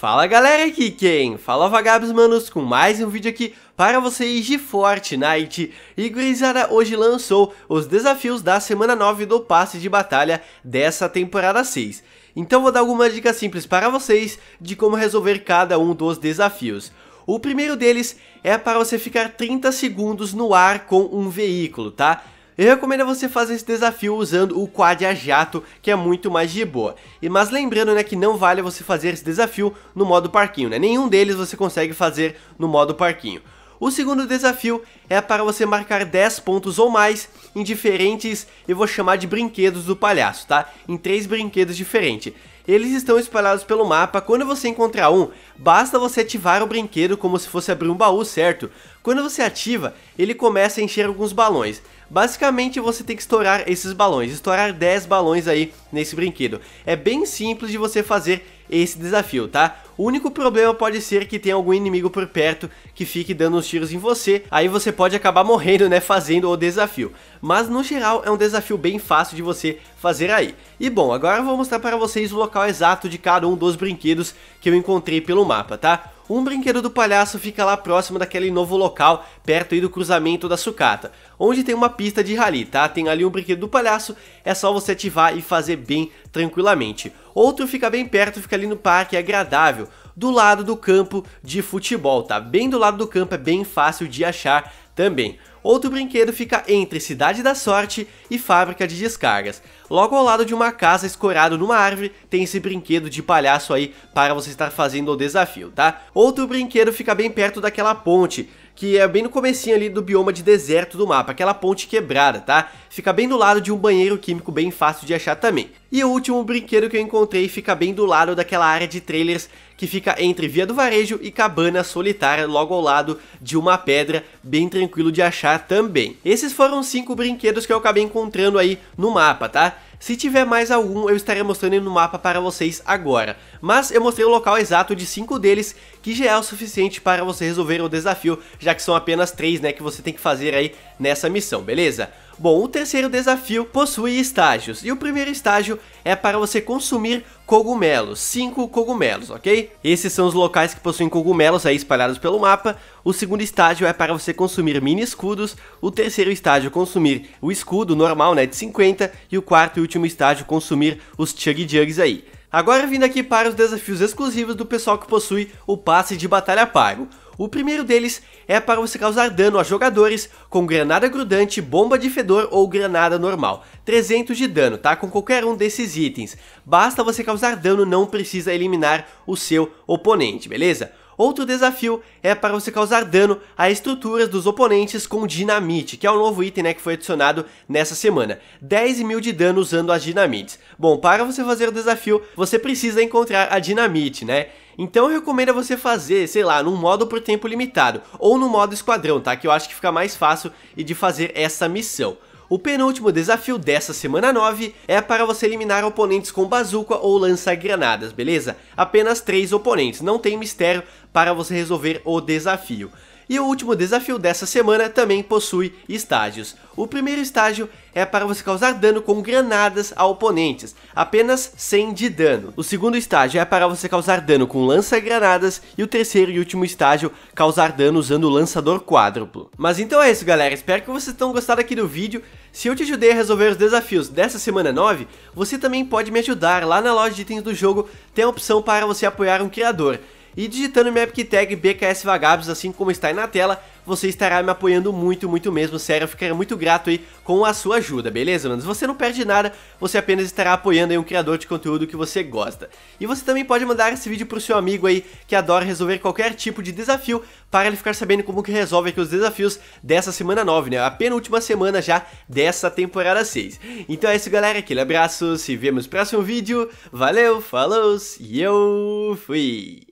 Fala galera, aqui quem? Fala vagabos manos com mais um vídeo aqui para vocês de Fortnite. E Gurizada hoje lançou os desafios da semana 9 do passe de batalha dessa temporada 6. Então vou dar algumas dicas simples para vocês de como resolver cada um dos desafios. O primeiro deles é para você ficar 30 segundos no ar com um veículo, tá? Eu recomendo você fazer esse desafio usando o quad a jato, que é muito mais de boa. E mas lembrando, né, que não vale você fazer esse desafio no modo parquinho, né? Nenhum deles você consegue fazer no modo parquinho. O segundo desafio é para você marcar 10 pontos ou mais em diferentes, eu vou chamar de brinquedos do palhaço, tá? Em três brinquedos diferentes. Eles estão espalhados pelo mapa, quando você encontrar um, basta você ativar o brinquedo como se fosse abrir um baú, certo? Quando você ativa, ele começa a encher alguns balões. Basicamente você tem que estourar esses balões, estourar 10 balões aí nesse brinquedo. É bem simples de você fazer esse desafio, tá? O único problema pode ser que tenha algum inimigo por perto que fique dando os tiros em você, aí você pode acabar morrendo, né, fazendo o desafio. Mas no geral é um desafio bem fácil de você fazer aí. E bom, agora eu vou mostrar para vocês o local exato de cada um dos brinquedos que eu encontrei pelo mapa, tá? um brinquedo do palhaço fica lá próximo daquele novo local, perto aí do cruzamento da sucata, onde tem uma pista de rally, tá? Tem ali um brinquedo do palhaço, é só você ativar e fazer bem tranquilamente. Outro fica bem perto, fica ali no parque, é agradável, do lado do campo de futebol, tá? Bem do lado do campo, é bem fácil de achar também outro brinquedo fica entre Cidade da Sorte e Fábrica de Descargas. Logo ao lado de uma casa escorada numa árvore, tem esse brinquedo de palhaço aí para você estar fazendo o desafio, tá? Outro brinquedo fica bem perto daquela ponte, que é bem no comecinho ali do bioma de deserto do mapa, aquela ponte quebrada, tá? Fica bem do lado de um banheiro químico bem fácil de achar também. E o último brinquedo que eu encontrei fica bem do lado daquela área de trailers que fica entre Via do Varejo e Cabana Solitária, logo ao lado de uma pedra, bem tranquilo de achar também. Esses foram cinco brinquedos que eu acabei encontrando aí no mapa, tá? Se tiver mais algum, eu estarei mostrando no mapa para vocês agora. Mas eu mostrei o local exato de 5 deles, que já é o suficiente para você resolver o desafio, já que são apenas 3 né, que você tem que fazer aí nessa missão, beleza? Bom, o terceiro desafio possui estágios, e o primeiro estágio é para você consumir cogumelos, 5 cogumelos, ok? Esses são os locais que possuem cogumelos aí espalhados pelo mapa. O segundo estágio é para você consumir mini escudos, o terceiro estágio consumir o escudo normal, né, de 50, e o quarto e último estágio consumir os chug jugs aí. Agora vindo aqui para os desafios exclusivos do pessoal que possui o passe de batalha pago. O primeiro deles é para você causar dano a jogadores com granada grudante, bomba de fedor ou granada normal. 300 de dano, tá? Com qualquer um desses itens. Basta você causar dano, não precisa eliminar o seu oponente, beleza? Outro desafio é para você causar dano a estruturas dos oponentes com dinamite, que é o novo item né, que foi adicionado nessa semana. 10 mil de dano usando as dinamites. Bom, para você fazer o desafio, você precisa encontrar a dinamite, né? Então eu recomendo você fazer, sei lá, num modo por tempo limitado, ou no modo esquadrão, tá? Que eu acho que fica mais fácil de fazer essa missão. O penúltimo desafio dessa semana 9 é para você eliminar oponentes com bazuca ou lança-granadas, beleza? Apenas 3 oponentes, não tem mistério para você resolver o desafio. E o último desafio dessa semana também possui estágios. O primeiro estágio é para você causar dano com granadas a oponentes, apenas 100 de dano. O segundo estágio é para você causar dano com lança-granadas e o terceiro e último estágio, causar dano usando o lançador quádruplo. Mas então é isso galera, espero que vocês tenham gostado aqui do vídeo, se eu te ajudei a resolver os desafios dessa semana 9, você também pode me ajudar lá na loja de itens do jogo, tem a opção para você apoiar um criador. E digitando minha meu Tag BKS Vagabos, assim como está aí na tela, você estará me apoiando muito, muito mesmo, sério, eu ficaria muito grato aí com a sua ajuda, beleza, mano? Você não perde nada, você apenas estará apoiando aí um criador de conteúdo que você gosta. E você também pode mandar esse vídeo pro seu amigo aí, que adora resolver qualquer tipo de desafio, para ele ficar sabendo como que resolve aqui os desafios dessa semana 9, né? A penúltima semana já dessa temporada 6. Então é isso, galera, aquele abraço, se vemos no próximo vídeo, valeu, falou e eu fui!